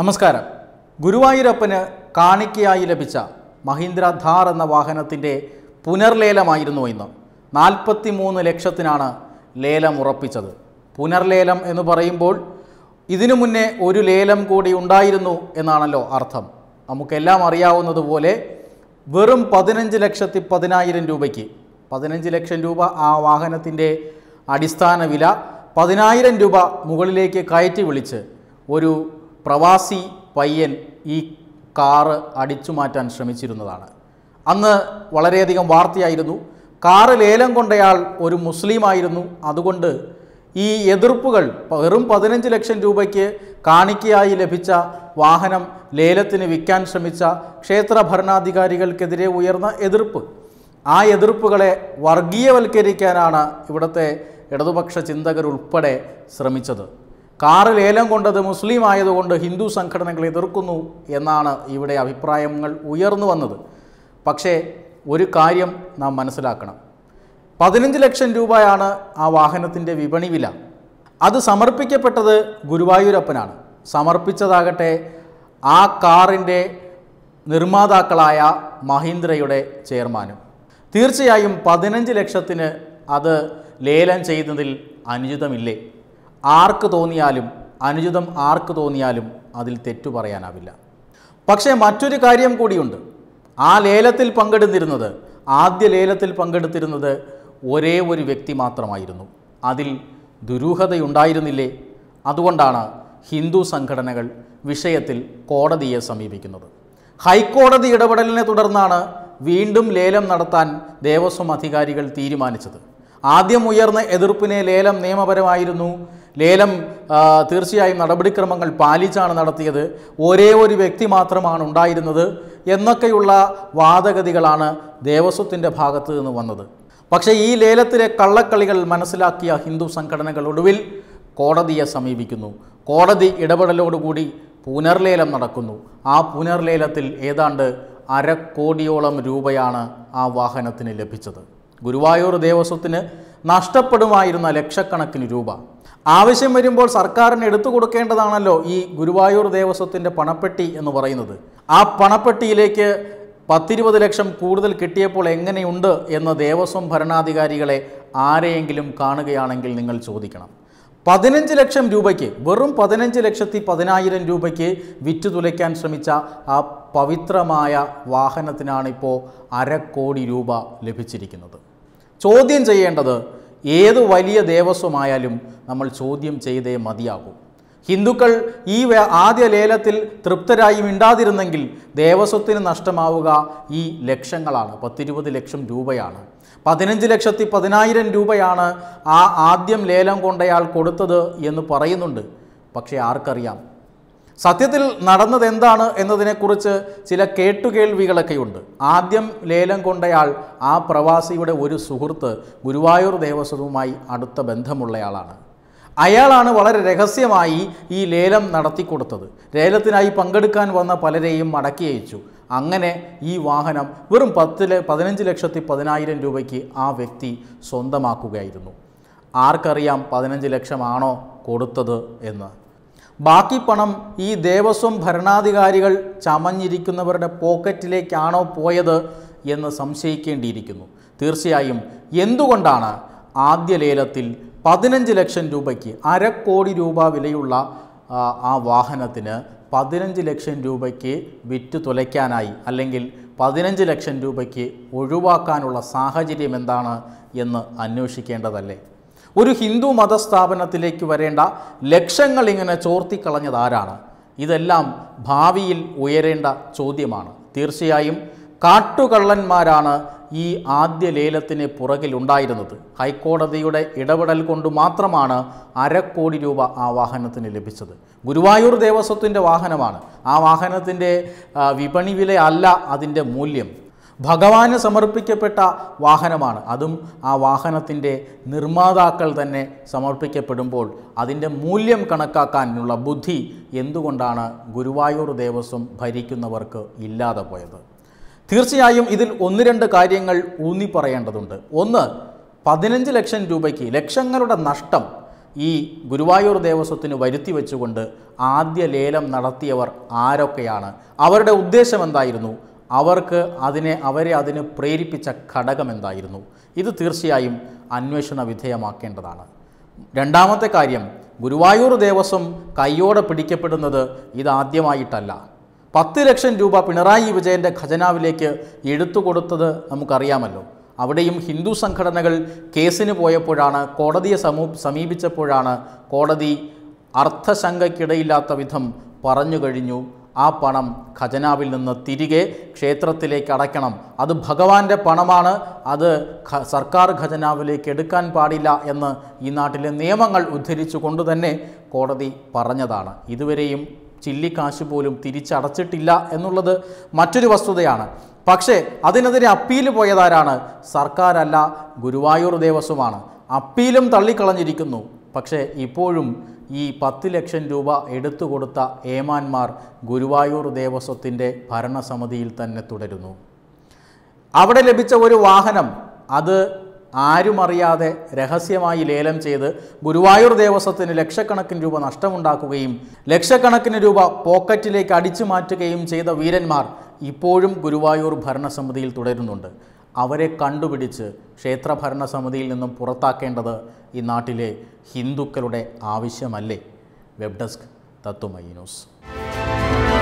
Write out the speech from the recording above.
നമസ്കാരം ഗുരുവായൂരപ്പന് കാണിക്കയായി ലഭിച്ച മഹീന്ദ്ര ധാർ എന്ന വാഹനത്തിൻ്റെ പുനർലേലമായിരുന്നു ഇന്ന് നാൽപ്പത്തി മൂന്ന് ലക്ഷത്തിനാണ് ലേലം ഉറപ്പിച്ചത് പുനർലേലം എന്ന് പറയുമ്പോൾ ഇതിനു മുന്നേ ഒരു ലേലം കൂടി ഉണ്ടായിരുന്നു എന്നാണല്ലോ അർത്ഥം നമുക്കെല്ലാം അറിയാവുന്നതുപോലെ വെറും പതിനഞ്ച് ലക്ഷത്തി പതിനായിരം രൂപയ്ക്ക് പതിനഞ്ച് ലക്ഷം രൂപ ആ വാഹനത്തിൻ്റെ അടിസ്ഥാന വില പതിനായിരം രൂപ മുകളിലേക്ക് കയറ്റി വിളിച്ച് ഒരു പ്രവാസി പയ്യൻ ഈ കാറ് അടിച്ചു മാറ്റാൻ ശ്രമിച്ചിരുന്നതാണ് അന്ന് വളരെയധികം വാർത്തയായിരുന്നു കാറ് ലേലം കൊണ്ടയാൾ ഒരു മുസ്ലിമായിരുന്നു അതുകൊണ്ട് ഈ എതിർപ്പുകൾ വെറും പതിനഞ്ച് ലക്ഷം രൂപയ്ക്ക് കാണിക്കയായി ലഭിച്ച വാഹനം ലേലത്തിന് വിൽക്കാൻ ശ്രമിച്ച ക്ഷേത്ര ഭരണാധികാരികൾക്കെതിരെ ഉയർന്ന എതിർപ്പ് ആ എതിർപ്പുകളെ വർഗീയവൽക്കരിക്കാനാണ് ഇവിടുത്തെ ഇടതുപക്ഷ ചിന്തകരുൾപ്പെടെ ശ്രമിച്ചത് കാറിൽ ലേലം കൊണ്ടത് മുസ്ലിം ആയതുകൊണ്ട് ഹിന്ദു സംഘടനകൾ എതിർക്കുന്നു എന്നാണ് ഇവിടെ അഭിപ്രായങ്ങൾ ഉയർന്നു വന്നത് പക്ഷേ ഒരു കാര്യം നാം മനസ്സിലാക്കണം പതിനഞ്ച് ലക്ഷം രൂപയാണ് ആ വാഹനത്തിൻ്റെ വിപണി വില അത് സമർപ്പിക്കപ്പെട്ടത് ഗുരുവായൂരപ്പനാണ് സമർപ്പിച്ചതാകട്ടെ ആ കാറിൻ്റെ നിർമ്മാതാക്കളായ മഹീന്ദ്രയുടെ ചെയർമാനും തീർച്ചയായും പതിനഞ്ച് ലക്ഷത്തിന് അത് ലേലം ചെയ്യുന്നതിൽ അനുചിതമില്ലേ ആർക്ക് തോന്നിയാലും അനുചിതം ആർക്ക് തോന്നിയാലും അതിൽ തെറ്റു പറയാനാവില്ല പക്ഷേ മറ്റൊരു കാര്യം കൂടിയുണ്ട് ആ ലേലത്തിൽ പങ്കെടുത്തിരുന്നത് ആദ്യ ലേലത്തിൽ പങ്കെടുത്തിരുന്നത് ഒരേ ഒരു വ്യക്തി മാത്രമായിരുന്നു അതിൽ ദുരൂഹതയുണ്ടായിരുന്നില്ലേ അതുകൊണ്ടാണ് ഹിന്ദു സംഘടനകൾ വിഷയത്തിൽ കോടതിയെ സമീപിക്കുന്നത് ഹൈക്കോടതി ഇടപെടലിനെ തുടർന്നാണ് വീണ്ടും ലേലം നടത്താൻ ദേവസ്വം അധികാരികൾ തീരുമാനിച്ചത് ആദ്യം ഉയർന്ന എതിർപ്പിനെ ലേലം നിയമപരമായിരുന്നു ലേലം തീർച്ചയായും നടപടിക്രമങ്ങൾ പാലിച്ചാണ് നടത്തിയത് ഒരേ ഒരു വ്യക്തി മാത്രമാണ് ഉണ്ടായിരുന്നത് എന്നൊക്കെയുള്ള വാദഗതികളാണ് ദേവസ്വത്തിൻ്റെ ഭാഗത്തു നിന്ന് വന്നത് പക്ഷേ ഈ ലേലത്തിലെ കള്ളക്കളികൾ മനസ്സിലാക്കിയ ഹിന്ദു സംഘടനകൾ ഒടുവിൽ കോടതിയെ സമീപിക്കുന്നു കോടതി ഇടപെടലോടുകൂടി പുനർലേലം നടക്കുന്നു ആ പുനർലേലത്തിൽ ഏതാണ്ട് അരക്കോടിയോളം രൂപയാണ് ആ വാഹനത്തിന് ലഭിച്ചത് ഗുരുവായൂർ ദേവസ്വത്തിന് നഷ്ടപ്പെടുമായിരുന്ന ലക്ഷക്കണക്കിന് രൂപ ആവശ്യം വരുമ്പോൾ സർക്കാരിന് എടുത്തു കൊടുക്കേണ്ടതാണല്ലോ ഈ ഗുരുവായൂർ ദേവസ്വത്തിൻ്റെ പണപ്പെട്ടി എന്ന് പറയുന്നത് ആ പണപ്പെട്ടിയിലേക്ക് പത്തിരുപത് ലക്ഷം കൂടുതൽ കിട്ടിയപ്പോൾ എങ്ങനെയുണ്ട് എന്ന് ദേവസ്വം ഭരണാധികാരികളെ ആരെയെങ്കിലും കാണുകയാണെങ്കിൽ നിങ്ങൾ ചോദിക്കണം പതിനഞ്ച് ലക്ഷം രൂപയ്ക്ക് വെറും പതിനഞ്ച് ലക്ഷത്തി പതിനായിരം രൂപയ്ക്ക് വിറ്റു തുലയ്ക്കാൻ ശ്രമിച്ച ആ പവിത്രമായ വാഹനത്തിനാണിപ്പോൾ അരക്കോടി രൂപ ലഭിച്ചിരിക്കുന്നത് ചോദ്യം ചെയ്യേണ്ടത് ഏത് വലിയ ദേവസ്വമായാലും നമ്മൾ ചോദ്യം ചെയ്തേ മതിയാകും ഹിന്ദുക്കൾ ഈ ആദ്യ ലേലത്തിൽ തൃപ്തരായി മിണ്ടാതിരുന്നെങ്കിൽ ദേവസ്വത്തിന് നഷ്ടമാവുക ഈ ലക്ഷങ്ങളാണ് പത്തിരുപത് ലക്ഷം രൂപയാണ് പതിനഞ്ച് ലക്ഷത്തി പതിനായിരം രൂപയാണ് ആ ആദ്യം ലേലം കൊണ്ടയാൾ കൊടുത്തത് എന്ന് പറയുന്നുണ്ട് പക്ഷേ ആർക്കറിയാം സത്യത്തിൽ നടന്നത് എന്താണ് എന്നതിനെക്കുറിച്ച് ചില കേട്ടുകേൾവികളൊക്കെയുണ്ട് ആദ്യം ലേലം കൊണ്ടയാൾ ആ പ്രവാസിയുടെ ഒരു സുഹൃത്ത് ഗുരുവായൂർ ദേവസ്വവുമായി അടുത്ത ബന്ധമുള്ളയാളാണ് അയാളാണ് വളരെ രഹസ്യമായി ഈ ലേലം നടത്തിക്കൊടുത്തത് ലേലത്തിനായി പങ്കെടുക്കാൻ വന്ന പലരെയും മടക്കി അയച്ചു അങ്ങനെ ഈ വാഹനം വെറും പത്തിലെ പതിനഞ്ച് ലക്ഷത്തി പതിനായിരം രൂപയ്ക്ക് ആ വ്യക്തി സ്വന്തമാക്കുകയായിരുന്നു ആർക്കറിയാം പതിനഞ്ച് ലക്ഷമാണോ കൊടുത്തത് എന്ന് ബാക്കി പണം ഈ ദേവസ്വം ഭരണാധികാരികൾ ചമഞ്ഞിരിക്കുന്നവരുടെ പോക്കറ്റിലേക്കാണോ പോയത് എന്ന് സംശയിക്കേണ്ടിയിരിക്കുന്നു തീർച്ചയായും എന്തുകൊണ്ടാണ് ആദ്യ ലേലത്തിൽ പതിനഞ്ച് ലക്ഷം രൂപയ്ക്ക് അരക്കോടി രൂപ വിലയുള്ള ആ വാഹനത്തിന് പതിനഞ്ച് ലക്ഷം രൂപയ്ക്ക് വിറ്റ് തുലയ്ക്കാനായി അല്ലെങ്കിൽ പതിനഞ്ച് ലക്ഷം രൂപയ്ക്ക് ഒഴിവാക്കാനുള്ള സാഹചര്യം എന്താണ് എന്ന് അന്വേഷിക്കേണ്ടതല്ലേ ഒരു ഹിന്ദു മതസ്ഥാപനത്തിലേക്ക് വരേണ്ട ലക്ഷങ്ങൾ ഇങ്ങനെ ചോർത്തിക്കളഞ്ഞത് ആരാണ് ഇതെല്ലാം ഭാവിയിൽ ഉയരേണ്ട ചോദ്യമാണ് തീർച്ചയായും കാട്ടുകള്ളന്മാരാണ് ഈ ആദ്യ ലേലത്തിന് പുറകിലുണ്ടായിരുന്നത് ഹൈക്കോടതിയുടെ ഇടപെടൽ കൊണ്ട് മാത്രമാണ് അരക്കോടി രൂപ ആ വാഹനത്തിന് ലഭിച്ചത് ഗുരുവായൂർ ദേവസ്വത്തിൻ്റെ വാഹനമാണ് ആ വാഹനത്തിൻ്റെ വിപണി വില അല്ല അതിൻ്റെ മൂല്യം ഭഗവാന് സമർപ്പിക്കപ്പെട്ട വാഹനമാണ് അതും ആ വാഹനത്തിൻ്റെ നിർമ്മാതാക്കൾ തന്നെ സമർപ്പിക്കപ്പെടുമ്പോൾ അതിൻ്റെ മൂല്യം കണക്കാക്കാനുള്ള ബുദ്ധി എന്തുകൊണ്ടാണ് ഗുരുവായൂർ ദേവസ്വം ഭരിക്കുന്നവർക്ക് ഇല്ലാതെ പോയത് തീർച്ചയായും ഇതിൽ ഒന്ന് രണ്ട് കാര്യങ്ങൾ ഊന്നി പറയേണ്ടതുണ്ട് ഒന്ന് പതിനഞ്ച് ലക്ഷം രൂപയ്ക്ക് ലക്ഷങ്ങളുടെ നഷ്ടം ഈ ഗുരുവായൂർ ദേവസ്വത്തിന് വരുത്തി വെച്ചുകൊണ്ട് ആദ്യ ലേലം നടത്തിയവർ ആരൊക്കെയാണ് അവരുടെ ഉദ്ദേശം എന്തായിരുന്നു അവർക്ക് അതിനെ അവരെ അതിന് പ്രേരിപ്പിച്ച ഘടകം എന്തായിരുന്നു ഇത് തീർച്ചയായും അന്വേഷണ വിധേയമാക്കേണ്ടതാണ് രണ്ടാമത്തെ കാര്യം ഗുരുവായൂർ ദേവസ്വം കയ്യോടെ പിടിക്കപ്പെടുന്നത് ഇതാദ്യമായിട്ടല്ല പത്ത് ലക്ഷം രൂപ പിണറായി വിജയൻ്റെ ഖജനാവിലേക്ക് എടുത്തു കൊടുത്തത് നമുക്കറിയാമല്ലോ അവിടെയും ഹിന്ദു സംഘടനകൾ കേസിന് പോയപ്പോഴാണ് കോടതിയെ സമൂ സമീപിച്ചപ്പോഴാണ് കോടതി അർത്ഥശങ്കയ്ക്കിടയില്ലാത്ത വിധം പറഞ്ഞു കഴിഞ്ഞു ആ പണം ഖജനാവിൽ നിന്ന് തിരികെ ക്ഷേത്രത്തിലേക്ക് അടയ്ക്കണം അത് ഭഗവാന്റെ പണമാണ് അത് സർക്കാർ ഖജനാവിലേക്ക് എടുക്കാൻ പാടില്ല എന്ന് ഈ നാട്ടിലെ നിയമങ്ങൾ ഉദ്ധരിച്ചു തന്നെ കോടതി പറഞ്ഞതാണ് ഇതുവരെയും ചില്ലിക്കാശ് പോലും തിരിച്ചടച്ചിട്ടില്ല എന്നുള്ളത് മറ്റൊരു വസ്തുതയാണ് പക്ഷേ അതിനെതിരെ അപ്പീൽ പോയതാരാണ് സർക്കാരല്ല ഗുരുവായൂർ ദേവസ്വമാണ് അപ്പീലും തള്ളിക്കളഞ്ഞിരിക്കുന്നു പക്ഷേ ഇപ്പോഴും ഈ പത്ത് ലക്ഷം രൂപ എടുത്തു കൊടുത്ത ഏമാന്മാർ ഗുരുവായൂർ ദേവസ്വത്തിൻ്റെ ഭരണസമിതിയിൽ തന്നെ തുടരുന്നു അവിടെ ലഭിച്ച ഒരു വാഹനം അത് ആരുമറിയാതെ രഹസ്യമായി ലേലം ചെയ്ത് ഗുരുവായൂർ ദേവസ്വത്തിന് ലക്ഷക്കണക്കിന് രൂപ നഷ്ടമുണ്ടാക്കുകയും ലക്ഷക്കണക്കിന് രൂപ പോക്കറ്റിലേക്ക് അടിച്ചു മാറ്റുകയും ചെയ്ത വീരന്മാർ ഇപ്പോഴും ഗുരുവായൂർ ഭരണസമിതിയിൽ തുടരുന്നുണ്ട് അവരെ കണ്ടുപിടിച്ച് ക്ഷേത്രഭരണ സമിതിയിൽ നിന്നും പുറത്താക്കേണ്ടത് ഈ നാട്ടിലെ ഹിന്ദുക്കളുടെ ആവശ്യമല്ലേ വെബ് ഡെസ്ക് തത്വമയി ന്യൂസ്